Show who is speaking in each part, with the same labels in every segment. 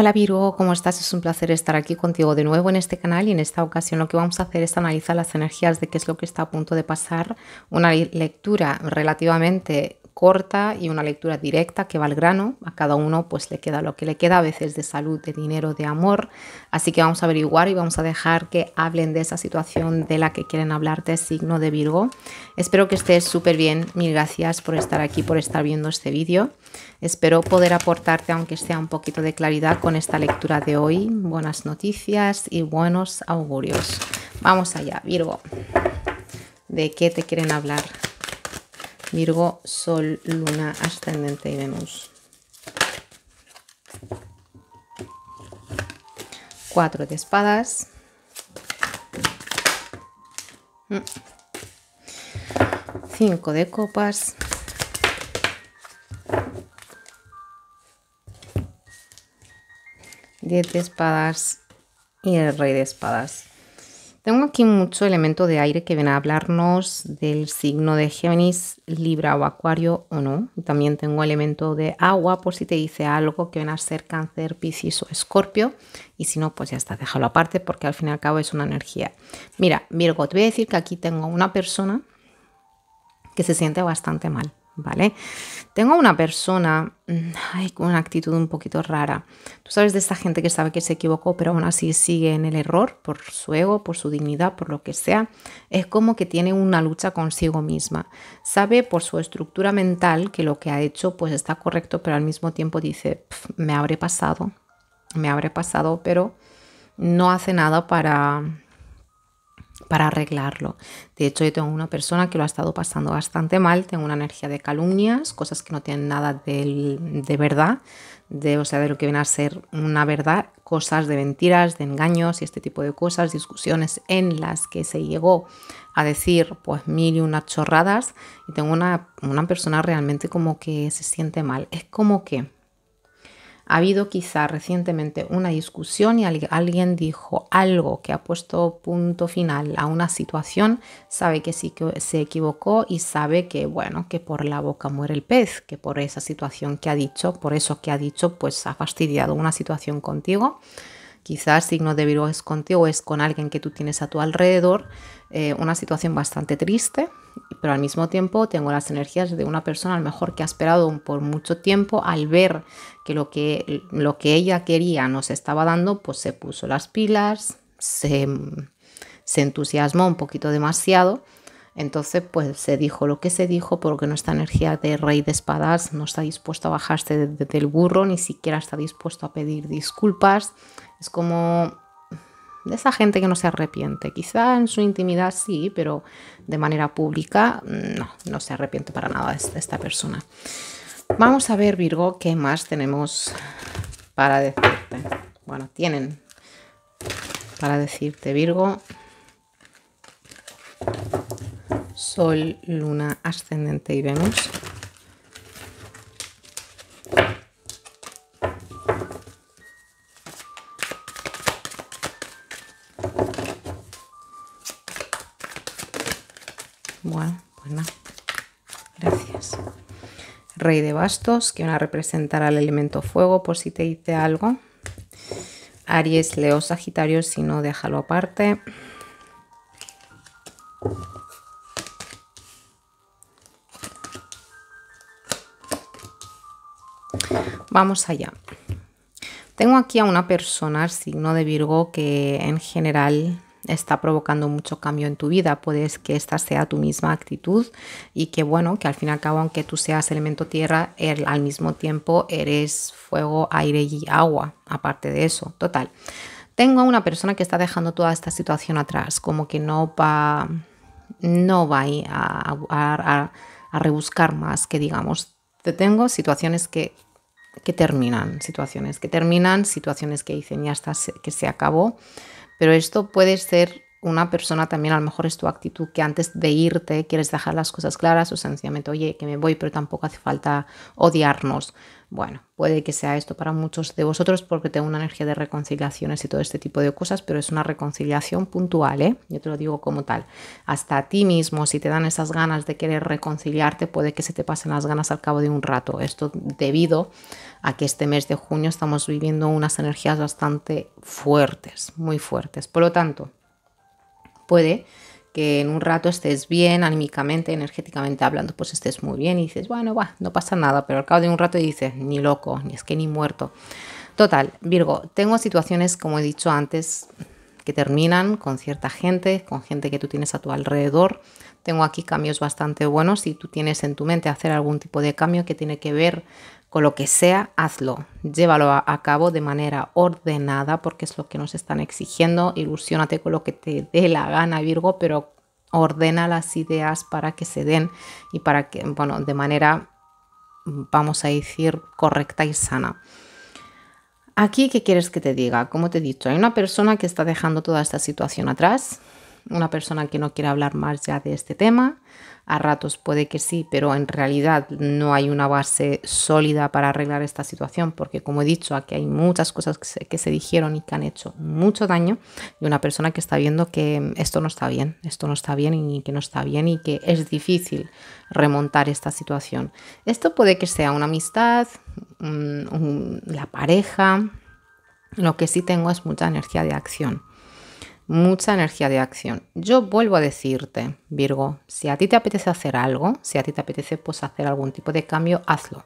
Speaker 1: Hola Virgo, ¿cómo estás? Es un placer estar aquí contigo de nuevo en este canal y en esta ocasión lo que vamos a hacer es analizar las energías de qué es lo que está a punto de pasar, una lectura relativamente corta y una lectura directa que va al grano. A cada uno pues le queda lo que le queda, a veces de salud, de dinero, de amor. Así que vamos a averiguar y vamos a dejar que hablen de esa situación de la que quieren hablarte, signo de Virgo. Espero que estés súper bien. Mil gracias por estar aquí, por estar viendo este vídeo. Espero poder aportarte, aunque sea un poquito de claridad, con esta lectura de hoy. Buenas noticias y buenos augurios. Vamos allá, Virgo. ¿De qué te quieren hablar? Virgo, Sol, Luna, Ascendente y Venus. Cuatro de espadas. Mm. Cinco de copas. Diez de espadas y el rey de espadas. Tengo aquí mucho elemento de aire que viene a hablarnos del signo de Géminis, Libra o Acuario o no. También tengo elemento de agua por si te dice algo que viene a ser Cáncer, Piscis o Escorpio. Y si no, pues ya está, déjalo aparte porque al fin y al cabo es una energía. Mira, Virgo, te voy a decir que aquí tengo una persona que se siente bastante mal. ¿vale? Tengo una persona mm, con una actitud un poquito rara. Tú sabes de esta gente que sabe que se equivocó, pero aún así sigue en el error por su ego, por su dignidad, por lo que sea. Es como que tiene una lucha consigo misma. Sabe por su estructura mental que lo que ha hecho pues está correcto, pero al mismo tiempo dice, me habré pasado, me habré pasado, pero no hace nada para para arreglarlo. De hecho, yo tengo una persona que lo ha estado pasando bastante mal, tengo una energía de calumnias, cosas que no tienen nada de, verdad, de, o sea, de lo que viene a ser una verdad, cosas de mentiras, de engaños y este tipo de cosas, discusiones en las que se llegó a decir pues mil y unas chorradas y tengo una persona realmente como que se siente mal. Es como que ha habido quizá recientemente una discusión y alguien dijo algo que ha puesto punto final a una situación, sabe que sí que se equivocó y sabe que, bueno, que por la boca muere el pez, que por esa situación que ha dicho, por eso que ha dicho, pues ha fastidiado una situación contigo Quizás signo de Virgo es contigo, es con alguien que tú tienes a tu alrededor, eh, una situación bastante triste, pero al mismo tiempo tengo las energías de una persona a lo mejor que ha esperado por mucho tiempo al ver que lo que, lo que ella quería nos estaba dando, pues se puso las pilas, se, se entusiasmó un poquito demasiado. Entonces, pues se dijo lo que se dijo porque nuestra energía de rey de espadas no está dispuesto a bajarse del burro, ni siquiera está dispuesto a pedir disculpas, es como de esa gente que no se arrepiente. Quizá en su intimidad sí, pero de manera pública no, no se arrepiente para nada de esta persona. Vamos a ver, Virgo, qué más tenemos para decirte. Bueno, tienen para decirte, Virgo. Sol, Luna, Ascendente y Venus. rey de bastos, que van a representar al elemento fuego por si te dice algo. Aries, Leo, Sagitario, si no, déjalo aparte. Vamos allá. Tengo aquí a una persona, signo de Virgo, que en general está provocando mucho cambio en tu vida. Puedes que esta sea tu misma actitud y que bueno, que al fin y al cabo, aunque tú seas elemento tierra, al mismo tiempo eres fuego, aire y agua, aparte de eso. Total. Tengo una persona que está dejando toda esta situación atrás, como que no va, no a, rebuscar más, que digamos, te tengo situaciones que que terminan, situaciones que terminan, situaciones que dicen ya está, que se acabó, pero esto puede ser una persona también a lo mejor es tu actitud que antes de irte quieres dejar las cosas claras o sencillamente, oye, que me voy, pero tampoco hace falta odiarnos. Bueno, puede que sea esto para muchos de vosotros porque tengo una energía de reconciliaciones y todo este tipo de cosas, pero es una reconciliación puntual, ¿eh? Yo te lo digo como tal. Hasta a ti mismo, si te dan esas ganas de querer reconciliarte, puede que se te pasen las ganas al cabo de un rato. Esto debido a que este mes de junio estamos viviendo unas energías bastante fuertes, muy fuertes. Por lo tanto, puede que en un rato estés bien, anímicamente, energéticamente hablando, pues estés muy bien y dices, bueno, va, no pasa nada, pero al cabo de un rato dices, ni loco, ni es que ni muerto. Total, Virgo, tengo situaciones, como he dicho antes, que terminan con cierta gente, con gente que tú tienes a tu alrededor. Tengo aquí cambios bastante buenos. y tú tienes en tu mente hacer algún tipo de cambio que tiene que ver con lo que sea, hazlo. Llévalo a, cabo de manera ordenada porque es lo que nos están exigiendo. Ilusiónate con lo que te dé la gana, Virgo, pero ordena las ideas para que se den y para que, bueno, de manera, vamos a decir, correcta y sana. Aquí, ¿qué quieres que te diga? Como te he dicho, hay una persona que está dejando toda esta situación atrás, una persona que no quiere hablar más ya de este tema. A ratos puede que sí, pero en realidad no hay una base sólida para arreglar esta situación, porque como he dicho, aquí hay muchas cosas que se, dijeron y que han hecho mucho daño, y una persona que está viendo que esto no está bien, esto no está bien y que no está bien y que es difícil remontar esta situación. Esto puede que sea una amistad, mm, la pareja, lo que sí tengo es mucha energía de acción mucha energía de acción. Yo vuelvo a decirte, Virgo, si a ti te apetece hacer algo, si a ti te apetece pues hacer algún tipo de cambio, hazlo.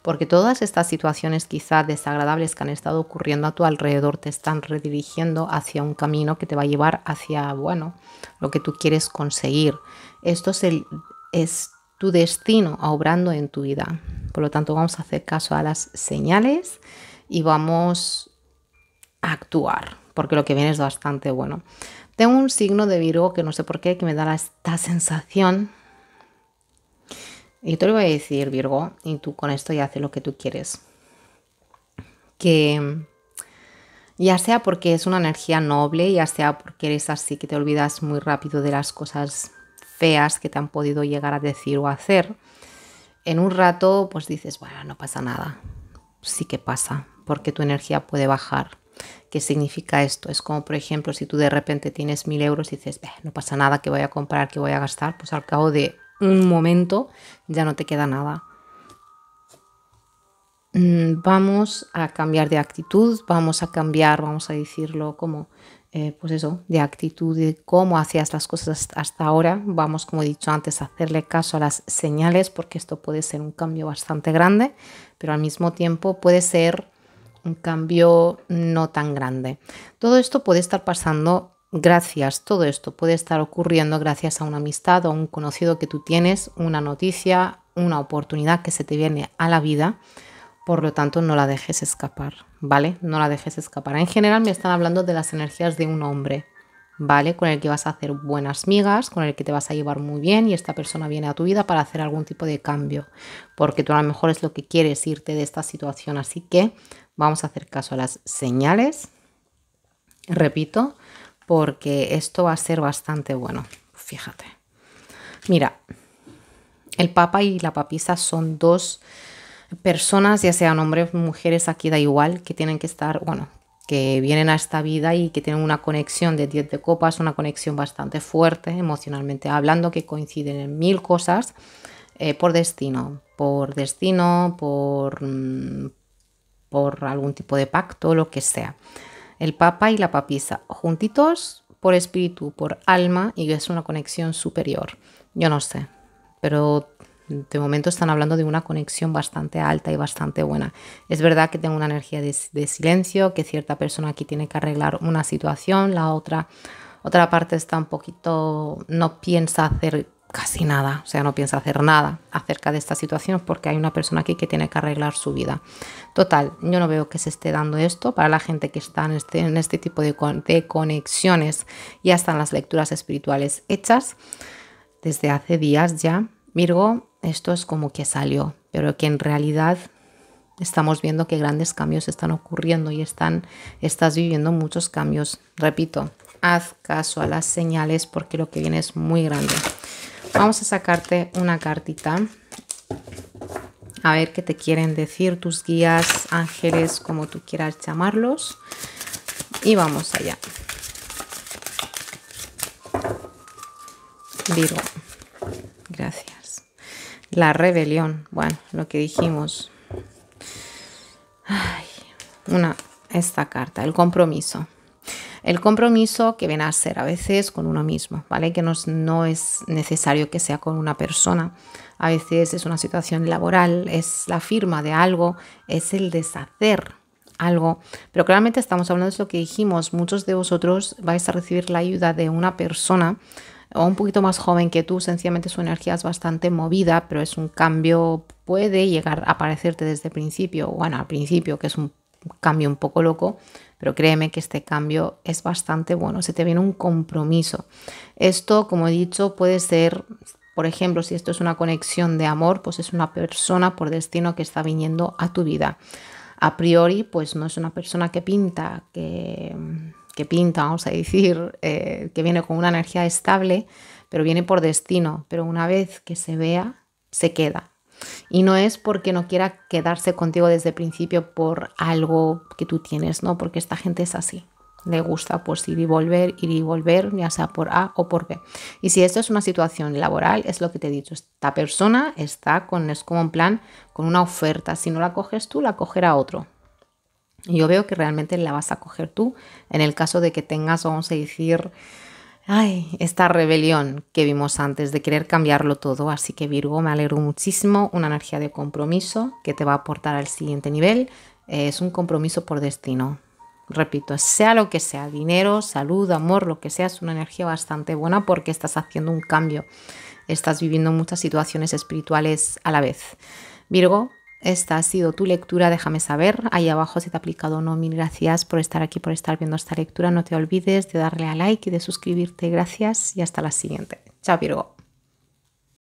Speaker 1: Porque todas estas situaciones quizás desagradables que han estado ocurriendo a tu alrededor te están redirigiendo hacia un camino que te va a llevar hacia, bueno, lo que tú quieres conseguir. Esto es, es tu destino obrando en tu vida. Por lo tanto, vamos a hacer caso a las señales y vamos a actuar porque lo que viene es bastante bueno. Tengo un signo de Virgo que no sé por qué, que me da esta sensación. Y te lo voy a decir, Virgo, y tú con esto ya haces lo que tú quieres. Que ya sea porque es una energía noble, ya sea porque eres así que te olvidas muy rápido de las cosas feas que te han podido llegar a decir o hacer, en un rato pues dices, bueno, no pasa nada. Sí que pasa, porque tu energía puede bajar. ¿Qué significa esto? Es como, por ejemplo, si tú de repente tienes mil euros y dices, eh, no pasa nada, que voy a comprar, que voy a gastar, pues al cabo de un momento ya no te queda nada. Mm, vamos a cambiar de actitud, vamos a cambiar, vamos a decirlo como, eh, pues eso, de actitud, de cómo hacías las cosas hasta ahora. Vamos, como he dicho antes, a hacerle caso a las señales porque esto puede ser un cambio bastante grande, pero al mismo tiempo puede ser un cambio no tan grande. Todo esto puede estar pasando gracias, todo esto puede estar ocurriendo gracias a una amistad o a un conocido que tú tienes, una noticia, una oportunidad que se te viene a la vida. Por lo tanto, no la dejes escapar, ¿vale? No la dejes escapar. En general me están hablando de las energías de un hombre, ¿vale? Con el que vas a hacer buenas migas, con el que te vas a llevar muy bien y esta persona viene a tu vida para hacer algún tipo de cambio, porque tú a lo mejor es lo que quieres irte de esta situación, así que vamos a hacer caso a las señales, repito, porque esto va a ser bastante bueno, fíjate. Mira, el papa y la papisa son dos personas, ya sean hombres, mujeres, aquí da igual, que tienen que estar, bueno, que vienen a esta vida y que tienen una conexión de 10 de copas, una conexión bastante fuerte emocionalmente hablando, que coinciden en mil cosas eh, por destino, por destino, por, mm, por algún tipo de pacto, lo que sea. El papa y la papisa, juntitos por espíritu, por alma, y es una conexión superior. Yo no sé, pero de momento están hablando de una conexión bastante alta y bastante buena. Es verdad que tengo una energía de, silencio, que cierta persona aquí tiene que arreglar una situación, la otra, otra parte está un poquito, no piensa hacer casi nada, o sea, no piensa hacer nada acerca de esta situación porque hay una persona aquí que tiene que arreglar su vida. Total, yo no veo que se esté dando esto para la gente que está en este, este tipo de, conexiones conexiones. Ya están las lecturas espirituales hechas desde hace días ya Virgo, esto es como que salió, pero que en realidad estamos viendo que grandes cambios están ocurriendo y están, estás viviendo muchos cambios. Repito, haz caso a las señales porque lo que viene es muy grande. Vamos a sacarte una cartita. A ver qué te quieren decir tus guías, ángeles, como tú quieras llamarlos. Y vamos allá. Virgo. Gracias. La rebelión, bueno, lo que dijimos. una, esta carta, el compromiso. El compromiso que viene a ser a veces con uno mismo, ¿vale? Que no, no es necesario que sea con una persona. A veces es una situación laboral, es la firma de algo, es el deshacer algo. Pero claramente estamos hablando de lo que dijimos. Muchos de vosotros vais a recibir la ayuda de una persona o un poquito más joven que tú, sencillamente su energía es bastante movida, pero es un cambio, puede llegar a parecerte desde el principio, bueno, al principio, que es un cambio un poco loco, pero créeme que este cambio es bastante bueno, se te viene un compromiso. Esto, como he dicho, puede ser, por ejemplo, si esto es una conexión de amor, pues es una persona por destino que está viniendo a tu vida. A priori, pues no es una persona que pinta, que que pinta, vamos a decir, eh, que viene con una energía estable, pero viene por destino, pero una vez que se vea, se queda. Y no es porque no quiera quedarse contigo desde el principio por algo que tú tienes, ¿no? Porque esta gente es así. Le gusta pues ir y volver, ir y volver, ya sea por A o por B. Y si esto es una situación laboral, es lo que te he dicho, esta persona está con, es como un plan, con una oferta. Si no la coges tú, la cogerá otro yo veo que realmente la vas a coger tú. En el caso de que tengas, vamos a decir, ay, esta rebelión que vimos antes de querer cambiarlo todo. Así que Virgo, me alegro muchísimo. Una energía de compromiso que te va a aportar al siguiente nivel. Es un compromiso por destino. Repito, sea lo que sea, dinero, salud, amor, lo que sea, es una energía bastante buena porque estás haciendo un cambio. Estás viviendo muchas situaciones espirituales a la vez. Virgo, esta ha sido tu lectura, déjame saber ahí abajo si te ha aplicado o no. Mil gracias por estar aquí, por estar viendo esta lectura. No te olvides de darle a like y de suscribirte. Gracias y hasta la siguiente. Chao, Virgo.